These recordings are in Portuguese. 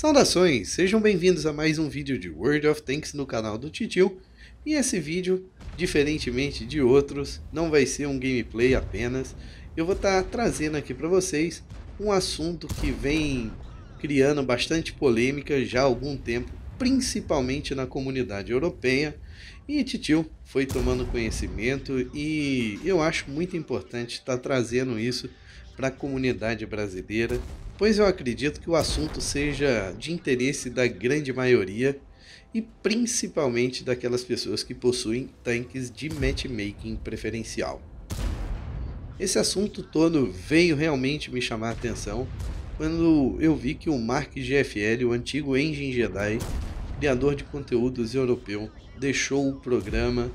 Saudações, sejam bem-vindos a mais um vídeo de World of Tanks no canal do Titio. E esse vídeo, diferentemente de outros, não vai ser um gameplay apenas. Eu vou estar tá trazendo aqui para vocês um assunto que vem criando bastante polêmica já há algum tempo, principalmente na comunidade europeia. E Titio foi tomando conhecimento e eu acho muito importante estar tá trazendo isso para a comunidade brasileira pois eu acredito que o assunto seja de interesse da grande maioria e principalmente daquelas pessoas que possuem tanques de matchmaking preferencial. Esse assunto todo veio realmente me chamar a atenção quando eu vi que o Mark GFL, o antigo Engine Jedi, criador de conteúdos europeu, deixou o programa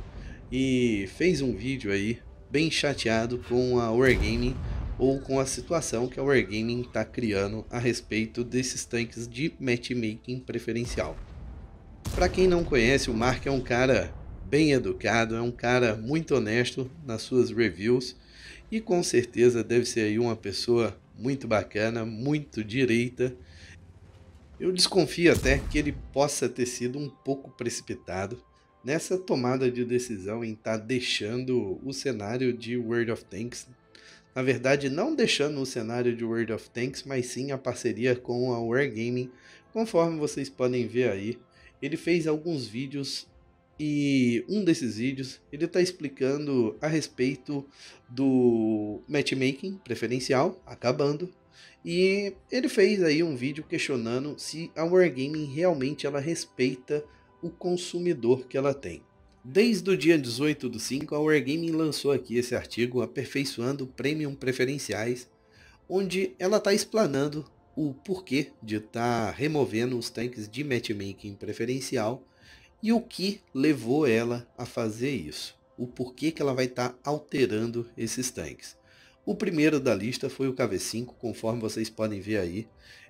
e fez um vídeo aí bem chateado com a Wargaming ou com a situação que a Wargaming está criando a respeito desses tanques de matchmaking preferencial. Para quem não conhece, o Mark é um cara bem educado, é um cara muito honesto nas suas reviews e com certeza deve ser aí uma pessoa muito bacana, muito direita. Eu desconfio até que ele possa ter sido um pouco precipitado nessa tomada de decisão em estar tá deixando o cenário de World of Tanks na verdade não deixando o cenário de World of Tanks, mas sim a parceria com a Wargaming, conforme vocês podem ver aí. Ele fez alguns vídeos e um desses vídeos ele está explicando a respeito do matchmaking preferencial acabando e ele fez aí um vídeo questionando se a Wargaming realmente ela respeita o consumidor que ela tem. Desde o dia 18 do 5, a Wargaming lançou aqui esse artigo aperfeiçoando Premium Preferenciais, onde ela está explanando o porquê de estar tá removendo os tanques de matchmaking preferencial e o que levou ela a fazer isso. O porquê que ela vai estar tá alterando esses tanques. O primeiro da lista foi o KV5, conforme vocês podem ver aí.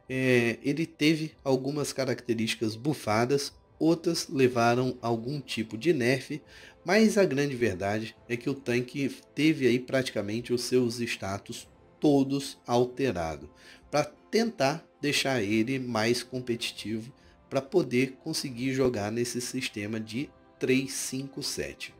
É, ele teve algumas características bufadas, outras levaram algum tipo de nerf, mas a grande verdade é que o tanque teve aí praticamente os seus status todos alterados, para tentar deixar ele mais competitivo para poder conseguir jogar nesse sistema de 357.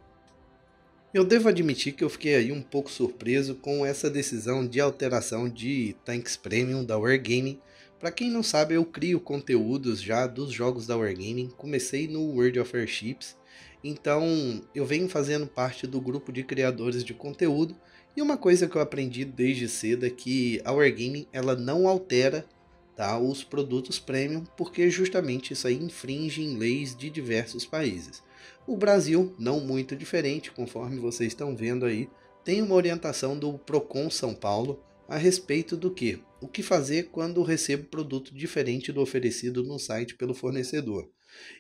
Eu devo admitir que eu fiquei aí um pouco surpreso com essa decisão de alteração de tanques premium da Wargaming para quem não sabe, eu crio conteúdos já dos jogos da Wargaming. Comecei no World of Airships, então eu venho fazendo parte do grupo de criadores de conteúdo. E uma coisa que eu aprendi desde cedo é que a Wargaming ela não altera tá, os produtos premium, porque justamente isso aí infringe em leis de diversos países. O Brasil, não muito diferente, conforme vocês estão vendo aí, tem uma orientação do Procon São Paulo a respeito do que? O que fazer quando recebo produto diferente do oferecido no site pelo fornecedor.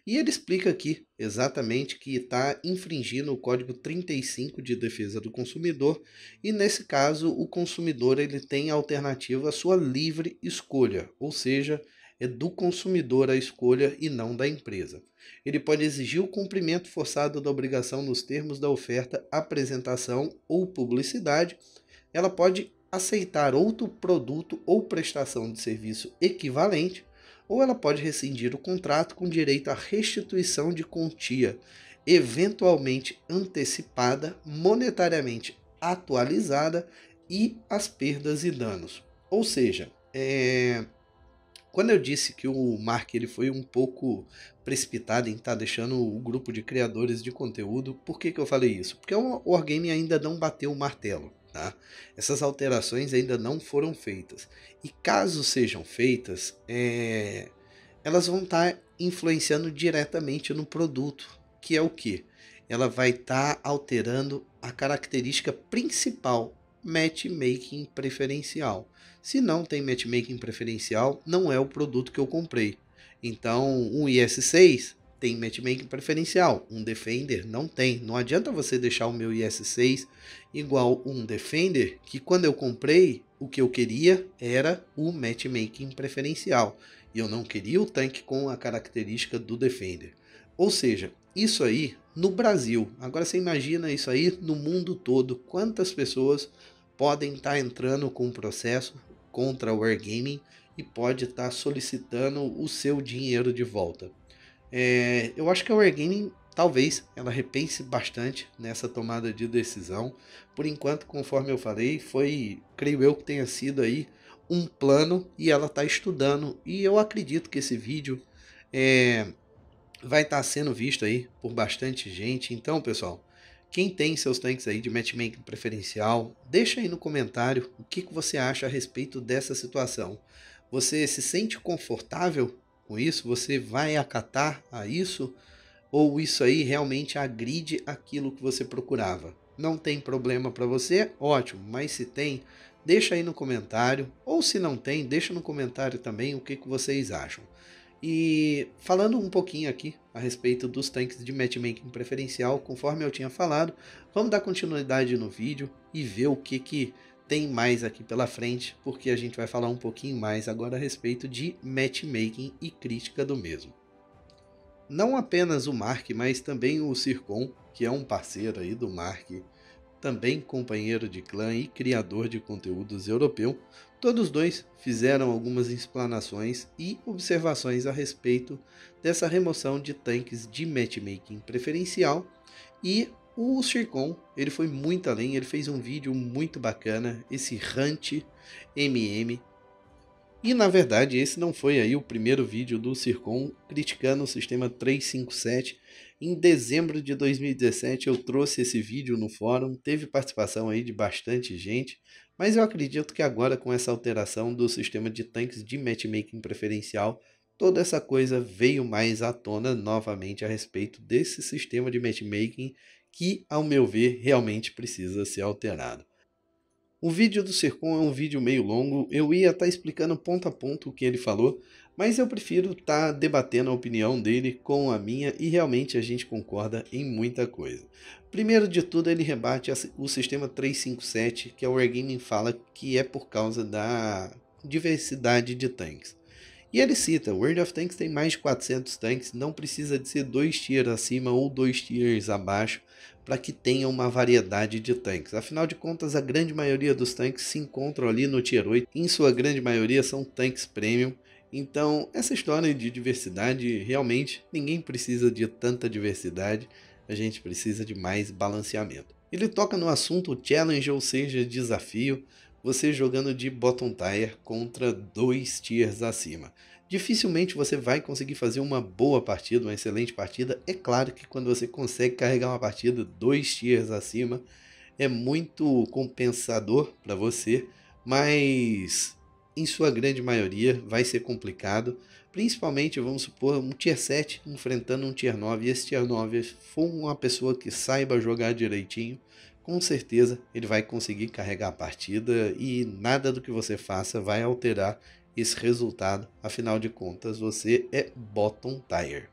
E ele explica aqui exatamente que está infringindo o código 35 de defesa do consumidor e nesse caso o consumidor ele tem a alternativa à sua livre escolha, ou seja, é do consumidor a escolha e não da empresa. Ele pode exigir o cumprimento forçado da obrigação nos termos da oferta, apresentação ou publicidade. Ela pode aceitar outro produto ou prestação de serviço equivalente, ou ela pode rescindir o contrato com direito à restituição de quantia, eventualmente antecipada, monetariamente atualizada e as perdas e danos. Ou seja, é... quando eu disse que o Mark ele foi um pouco precipitado em estar tá deixando o grupo de criadores de conteúdo, por que, que eu falei isso? Porque é o Wargame ainda não bateu o martelo. Tá? Essas alterações ainda não foram feitas. E caso sejam feitas, é... elas vão estar tá influenciando diretamente no produto, que é o que? Ela vai estar tá alterando a característica principal, matchmaking preferencial. Se não tem matchmaking preferencial, não é o produto que eu comprei. Então, um IS6 tem matchmaking preferencial, um Defender não tem. Não adianta você deixar o meu IS6 igual um Defender, que quando eu comprei, o que eu queria era o matchmaking preferencial. E eu não queria o tanque com a característica do Defender. Ou seja, isso aí no Brasil. Agora você imagina isso aí no mundo todo. Quantas pessoas podem estar tá entrando com um processo contra o Wargaming e pode estar tá solicitando o seu dinheiro de volta. É, eu acho que a Wargaming, talvez, ela repense bastante nessa tomada de decisão. Por enquanto, conforme eu falei, foi, creio eu, que tenha sido aí um plano e ela está estudando. E eu acredito que esse vídeo é, vai estar tá sendo visto aí por bastante gente. Então, pessoal, quem tem seus tanques aí de matchmaking preferencial, deixa aí no comentário o que, que você acha a respeito dessa situação. Você se sente confortável com isso? Você vai acatar a isso? Ou isso aí realmente agride aquilo que você procurava? Não tem problema para você? Ótimo, mas se tem, deixa aí no comentário. Ou se não tem, deixa no comentário também o que, que vocês acham. E falando um pouquinho aqui a respeito dos tanques de matchmaking preferencial, conforme eu tinha falado, vamos dar continuidade no vídeo e ver o que, que tem mais aqui pela frente, porque a gente vai falar um pouquinho mais agora a respeito de matchmaking e crítica do mesmo. Não apenas o Mark, mas também o Circon, que é um parceiro aí do Mark, também companheiro de clã e criador de conteúdos europeu, todos dois fizeram algumas explanações e observações a respeito dessa remoção de tanques de matchmaking preferencial e o Circon, ele foi muito além, ele fez um vídeo muito bacana, esse Hunt MM. E na verdade, esse não foi aí o primeiro vídeo do Circon criticando o sistema 357. Em dezembro de 2017 eu trouxe esse vídeo no fórum, teve participação aí de bastante gente, mas eu acredito que agora com essa alteração do sistema de tanques de matchmaking preferencial, toda essa coisa veio mais à tona novamente a respeito desse sistema de matchmaking que, ao meu ver, realmente precisa ser alterado. O vídeo do Circon é um vídeo meio longo, eu ia estar tá explicando ponto a ponto o que ele falou, mas eu prefiro estar tá debatendo a opinião dele com a minha e realmente a gente concorda em muita coisa. Primeiro de tudo, ele rebate o sistema 357 que a Wargaming fala que é por causa da diversidade de tanques. E ele cita, World of Tanks tem mais de 400 tanques, não precisa de ser dois tiers acima ou dois tiers abaixo para que tenha uma variedade de tanques. Afinal de contas, a grande maioria dos tanques se encontram ali no tier 8, em sua grande maioria são tanques premium. Então, essa história de diversidade, realmente, ninguém precisa de tanta diversidade, a gente precisa de mais balanceamento. Ele toca no assunto challenge, ou seja, desafio, você jogando de bottom tier contra dois tiers acima. Dificilmente você vai conseguir fazer uma boa partida, uma excelente partida. É claro que quando você consegue carregar uma partida dois tiers acima, é muito compensador para você, mas em sua grande maioria vai ser complicado. Principalmente, vamos supor, um tier 7 enfrentando um tier 9. E esse tier 9 for uma pessoa que saiba jogar direitinho, com certeza ele vai conseguir carregar a partida e nada do que você faça vai alterar esse resultado. Afinal de contas, você é bottom tire.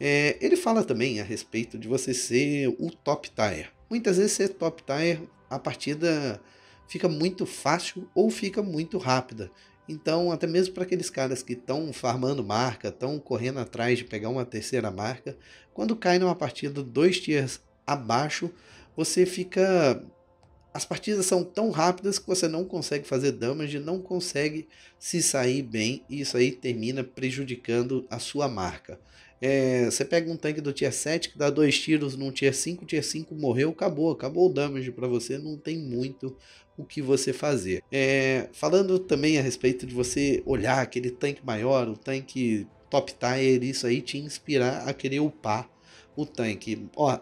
É, ele fala também a respeito de você ser o top tire. Muitas vezes ser top tire, a partida fica muito fácil ou fica muito rápida. Então, até mesmo para aqueles caras que estão farmando marca, estão correndo atrás de pegar uma terceira marca, quando cai numa partida dois tiers abaixo, você fica. As partidas são tão rápidas que você não consegue fazer damage, não consegue se sair bem, e isso aí termina prejudicando a sua marca. É, você pega um tanque do tier 7 que dá dois tiros num tier 5, tier 5 morreu, acabou, acabou o damage para você, não tem muito o que você fazer. É, falando também a respeito de você olhar aquele tanque maior, o tanque top tier, isso aí te inspirar a querer upar o tanque. Ó,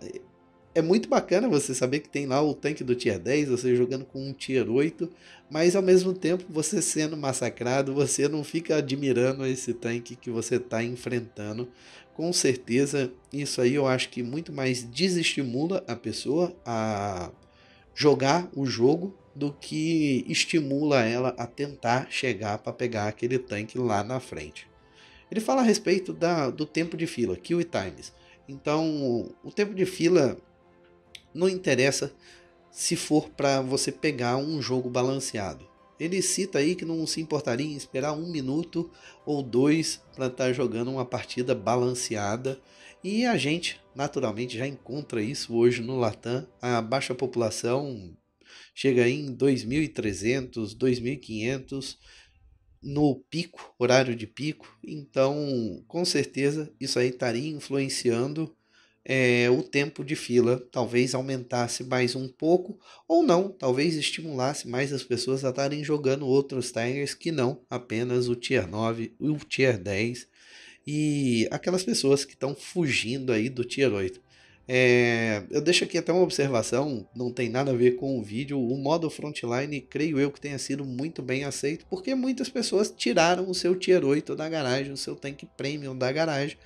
é muito bacana você saber que tem lá o tanque do tier 10, você jogando com um tier 8, mas ao mesmo tempo você sendo massacrado, você não fica admirando esse tanque que você está enfrentando. Com certeza, isso aí eu acho que muito mais desestimula a pessoa a jogar o jogo do que estimula ela a tentar chegar para pegar aquele tanque lá na frente. Ele fala a respeito da, do tempo de fila, kill times. Então, o tempo de fila não interessa se for para você pegar um jogo balanceado. Ele cita aí que não se importaria em esperar um minuto ou dois para estar tá jogando uma partida balanceada. E a gente, naturalmente, já encontra isso hoje no Latam. A baixa população chega em 2.300, 2.500 no pico, horário de pico. Então, com certeza, isso aí estaria influenciando é, o tempo de fila talvez aumentasse mais um pouco, ou não, talvez estimulasse mais as pessoas a estarem jogando outros Tigers que não apenas o Tier 9 e o Tier 10 e aquelas pessoas que estão fugindo aí do Tier 8. É, eh, eu deixo aqui até uma observação, não tem nada a ver com o vídeo. O modo frontline, creio eu que tenha sido muito bem aceito, porque muitas pessoas tiraram o seu tier 8 da garagem, o seu tanque premium da garagem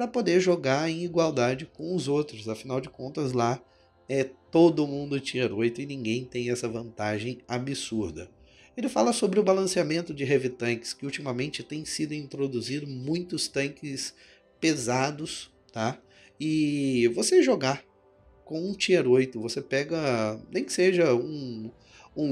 para poder jogar em igualdade com os outros. Afinal de contas, lá é todo mundo tier 8 e ninguém tem essa vantagem absurda. Ele fala sobre o balanceamento de heavy tanks, que ultimamente tem sido introduzido muitos tanques pesados, tá? E você jogar com um tier 8, você pega, nem que seja um, um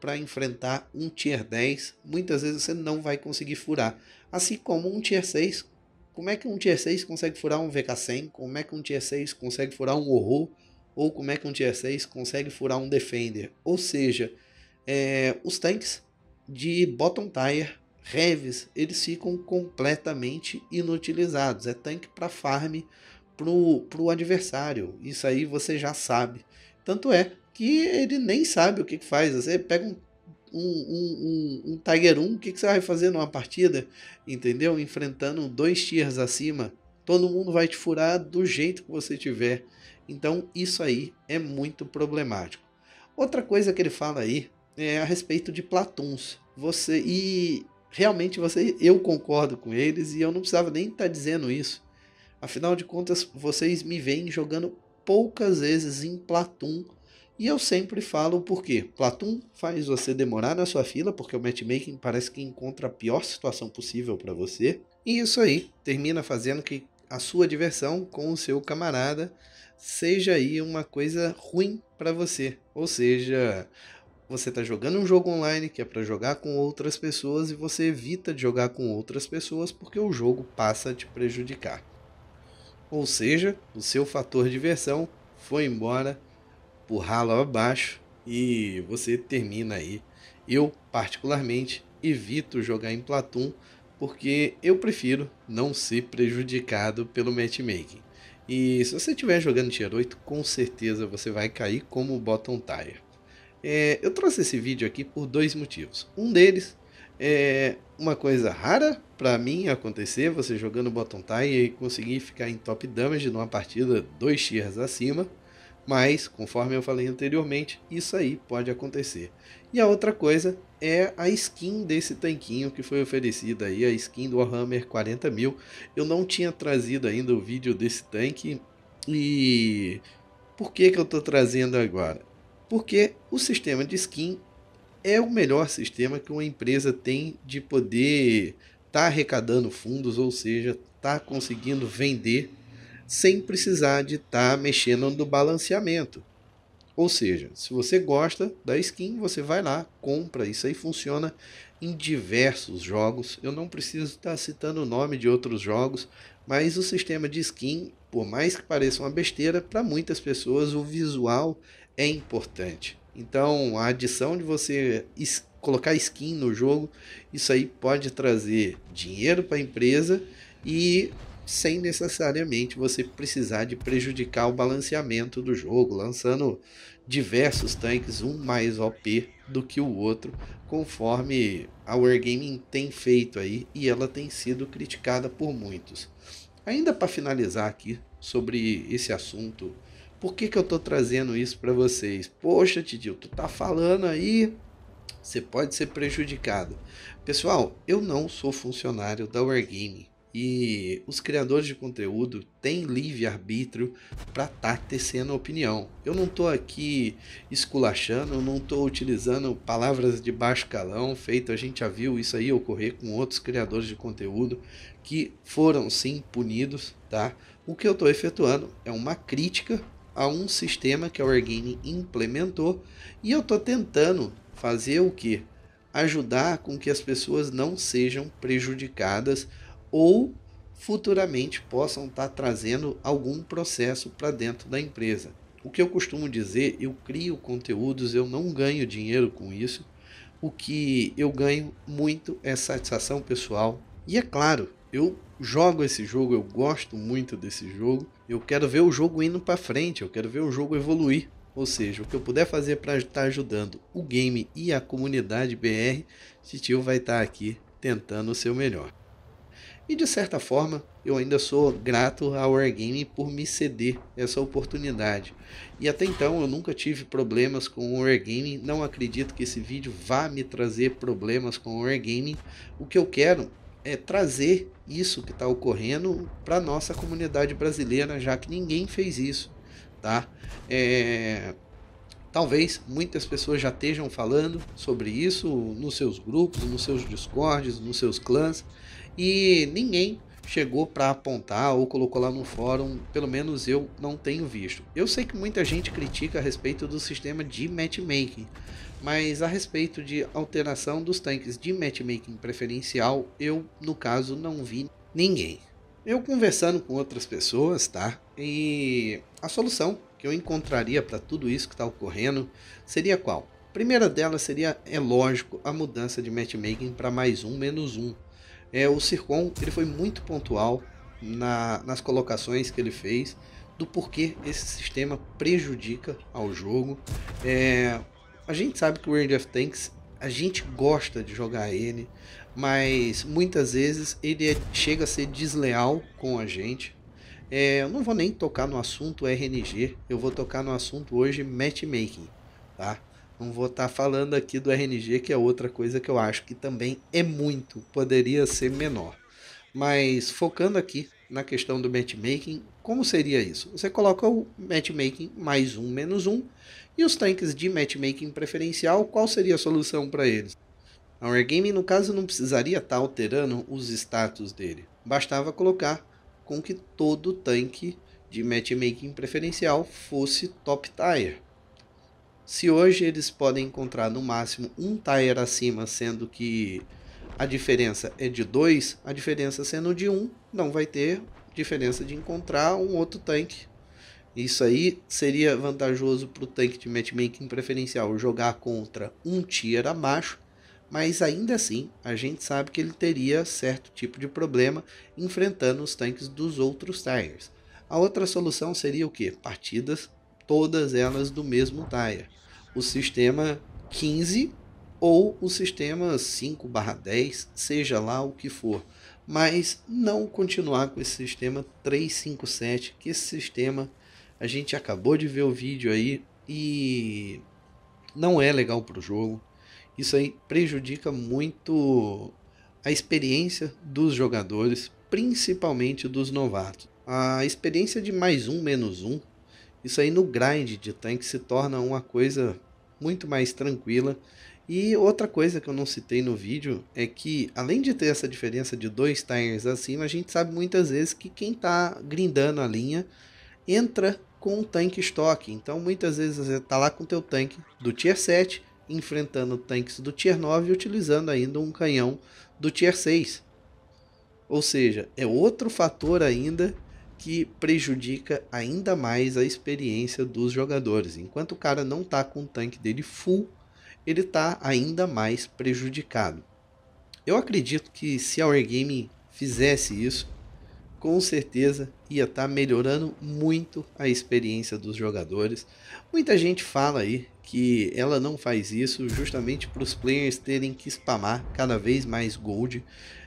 para enfrentar um tier 10, muitas vezes você não vai conseguir furar. Assim como um tier 6 como é que um Tier 6 consegue furar um VK100? Como é que um Tier 6 consegue furar um Horror? Ou como é que um Tier 6 consegue furar um Defender? Ou seja, é, os tanques de bottom tire, heavies, eles ficam completamente inutilizados. É tanque para farm para o adversário. Isso aí você já sabe. Tanto é que ele nem sabe o que, que faz. Você pega um um, um, um, um Tiger 1, o que, que você vai fazer numa partida? Entendeu? Enfrentando dois tiers acima. Todo mundo vai te furar do jeito que você tiver. Então, isso aí é muito problemático. Outra coisa que ele fala aí é a respeito de platuns. Você e realmente você eu concordo com eles e eu não precisava nem estar tá dizendo isso. Afinal de contas, vocês me veem jogando poucas vezes em Platum e eu sempre falo o porquê. Platum faz você demorar na sua fila, porque o matchmaking parece que encontra a pior situação possível para você. E isso aí termina fazendo que a sua diversão com o seu camarada seja aí uma coisa ruim para você. Ou seja, você está jogando um jogo online que é para jogar com outras pessoas e você evita de jogar com outras pessoas porque o jogo passa a te prejudicar. Ou seja, o seu fator diversão foi embora o ralo abaixo e você termina aí. Eu, particularmente, evito jogar em Platoon porque eu prefiro não ser prejudicado pelo matchmaking. E se você estiver jogando Tier 8, com certeza você vai cair como Bottom Tire. É, eu trouxe esse vídeo aqui por dois motivos. Um deles é uma coisa rara para mim acontecer, você jogando Bottom Tire e conseguir ficar em top damage numa partida dois tiers acima. Mas, conforme eu falei anteriormente, isso aí pode acontecer. E a outra coisa é a skin desse tanquinho que foi oferecida aí, a skin do Warhammer 40 mil. Eu não tinha trazido ainda o vídeo desse tanque e por que, que eu estou trazendo agora? Porque o sistema de skin é o melhor sistema que uma empresa tem de poder estar tá arrecadando fundos, ou seja, estar tá conseguindo vender sem precisar de estar tá mexendo no balanceamento. Ou seja, se você gosta da skin, você vai lá, compra. Isso aí funciona em diversos jogos. Eu não preciso estar tá citando o nome de outros jogos, mas o sistema de skin, por mais que pareça uma besteira, para muitas pessoas o visual é importante. Então, a adição de você colocar skin no jogo, isso aí pode trazer dinheiro para a empresa e sem necessariamente você precisar de prejudicar o balanceamento do jogo, lançando diversos tanques, um mais OP do que o outro, conforme a Wargaming tem feito aí e ela tem sido criticada por muitos. Ainda para finalizar aqui sobre esse assunto, por que, que eu estou trazendo isso para vocês? Poxa, Tidil, tu tá falando aí, você pode ser prejudicado. Pessoal, eu não sou funcionário da Wargaming. E os criadores de conteúdo têm livre-arbítrio para estar tá tecendo opinião. Eu não estou aqui esculachando, não estou utilizando palavras de baixo calão, feito a gente já viu isso aí ocorrer com outros criadores de conteúdo que foram sim punidos, tá? O que eu estou efetuando é uma crítica a um sistema que a Wargaming implementou e eu estou tentando fazer o que? Ajudar com que as pessoas não sejam prejudicadas ou futuramente possam estar trazendo algum processo para dentro da empresa. O que eu costumo dizer, eu crio conteúdos, eu não ganho dinheiro com isso. O que eu ganho muito é satisfação pessoal. E é claro, eu jogo esse jogo, eu gosto muito desse jogo. Eu quero ver o jogo indo para frente, eu quero ver o jogo evoluir. Ou seja, o que eu puder fazer para estar ajudando o game e a comunidade BR, Titio vai estar aqui tentando o seu melhor. E de certa forma, eu ainda sou grato ao Wargaming por me ceder essa oportunidade. E até então eu nunca tive problemas com o Wargame, não acredito que esse vídeo vá me trazer problemas com o Wargame. O que eu quero é trazer isso que está ocorrendo para nossa comunidade brasileira, já que ninguém fez isso, tá? É... Talvez muitas pessoas já estejam falando sobre isso nos seus grupos, nos seus discords, nos seus clãs, e ninguém chegou para apontar ou colocou lá no fórum, pelo menos eu não tenho visto. Eu sei que muita gente critica a respeito do sistema de matchmaking, mas a respeito de alteração dos tanques de matchmaking preferencial, eu no caso não vi ninguém. Eu conversando com outras pessoas, tá? E a solução que eu encontraria para tudo isso que está ocorrendo seria qual? A primeira delas seria, é lógico, a mudança de matchmaking para mais um menos um é, o Circon, ele foi muito pontual na, nas colocações que ele fez do porquê esse sistema prejudica ao jogo. É, a gente sabe que o World of Tanks a gente gosta de jogar ele, mas muitas vezes ele é, chega a ser desleal com a gente. É, eu não vou nem tocar no assunto RNG, eu vou tocar no assunto hoje matchmaking, tá? Não vou estar tá falando aqui do RNG, que é outra coisa que eu acho que também é muito, poderia ser menor. Mas focando aqui na questão do matchmaking, como seria isso? Você coloca o matchmaking mais um menos um e os tanques de matchmaking preferencial, qual seria a solução para eles? A Wargaming, no caso, não precisaria estar tá alterando os status dele, bastava colocar com que todo tanque de matchmaking preferencial fosse top tier. Se hoje eles podem encontrar no máximo um tire acima, sendo que a diferença é de 2, a diferença sendo de 1, um, não vai ter diferença de encontrar um outro tanque. Isso aí seria vantajoso para o tanque de matchmaking preferencial jogar contra um tier abaixo, mas ainda assim a gente sabe que ele teria certo tipo de problema enfrentando os tanques dos outros tires. A outra solução seria o que? Partidas todas elas do mesmo tire. O sistema 15 ou o sistema 5/10, seja lá o que for, mas não continuar com esse sistema 357, que esse sistema a gente acabou de ver o vídeo aí e não é legal para o jogo. Isso aí prejudica muito a experiência dos jogadores, principalmente dos novatos. A experiência de mais um menos um isso aí no grind de tanque se torna uma coisa muito mais tranquila. E outra coisa que eu não citei no vídeo é que, além de ter essa diferença de dois tires acima, a gente sabe muitas vezes que quem está grindando a linha entra com um tanque estoque. Então, muitas vezes você está lá com o teu tanque do Tier 7, enfrentando tanques do Tier 9 e utilizando ainda um canhão do Tier 6. Ou seja, é outro fator ainda que prejudica ainda mais a experiência dos jogadores. Enquanto o cara não tá com o tanque dele full, ele tá ainda mais prejudicado. Eu acredito que se a Wargaming fizesse isso, com certeza ia estar tá melhorando muito a experiência dos jogadores. Muita gente fala aí que ela não faz isso justamente para os players terem que spamar cada vez mais gold,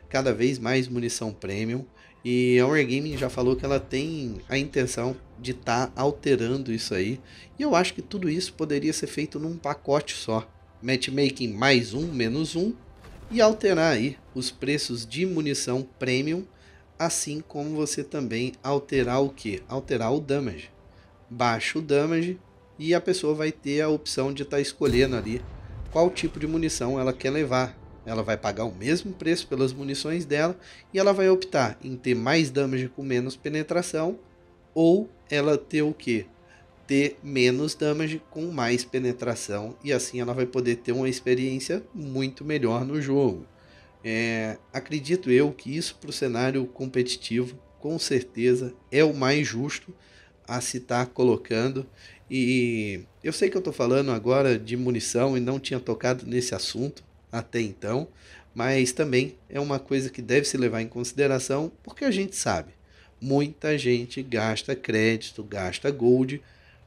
cada vez mais munição premium e a Wargaming já falou que ela tem a intenção de estar tá alterando isso aí. E eu acho que tudo isso poderia ser feito num pacote só. Matchmaking mais um, menos um. E alterar aí os preços de munição premium. Assim como você também alterar o que? Alterar o damage. Baixa o damage e a pessoa vai ter a opção de estar tá escolhendo ali qual tipo de munição ela quer levar ela vai pagar o mesmo preço pelas munições dela e ela vai optar em ter mais damage com menos penetração ou ela ter o que? Ter menos damage com mais penetração e assim ela vai poder ter uma experiência muito melhor no jogo. É, acredito eu que isso para o cenário competitivo com certeza é o mais justo a se estar tá colocando. E eu sei que eu estou falando agora de munição e não tinha tocado nesse assunto, até então, mas também é uma coisa que deve se levar em consideração, porque a gente sabe, muita gente gasta crédito, gasta gold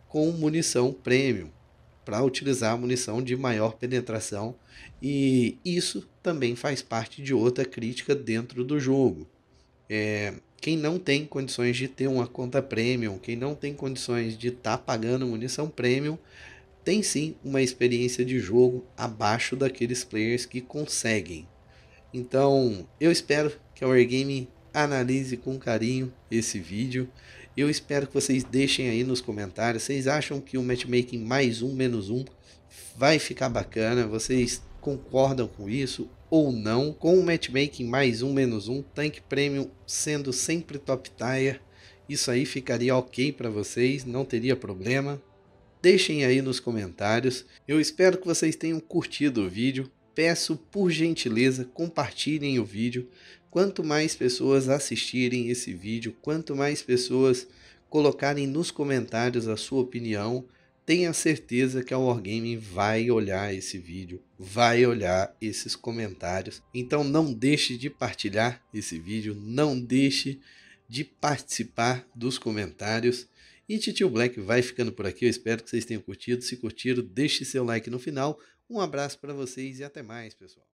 com munição premium para utilizar munição de maior penetração e isso também faz parte de outra crítica dentro do jogo. É, quem não tem condições de ter uma conta premium, quem não tem condições de estar tá pagando munição premium, tem sim uma experiência de jogo abaixo daqueles players que conseguem. Então, eu espero que a Wargame analise com carinho esse vídeo. Eu espero que vocês deixem aí nos comentários. Vocês acham que o matchmaking mais um menos um vai ficar bacana? Vocês concordam com isso ou não? Com o matchmaking mais um menos um, Tank Premium sendo sempre top tier, isso aí ficaria ok para vocês, não teria problema. Deixem aí nos comentários. Eu espero que vocês tenham curtido o vídeo. Peço por gentileza, compartilhem o vídeo. Quanto mais pessoas assistirem esse vídeo, quanto mais pessoas colocarem nos comentários a sua opinião, tenha certeza que a Wargaming vai olhar esse vídeo, vai olhar esses comentários. Então não deixe de partilhar esse vídeo, não deixe de participar dos comentários. E Titio Black vai ficando por aqui. Eu espero que vocês tenham curtido. Se curtiram, deixe seu like no final. Um abraço para vocês e até mais, pessoal.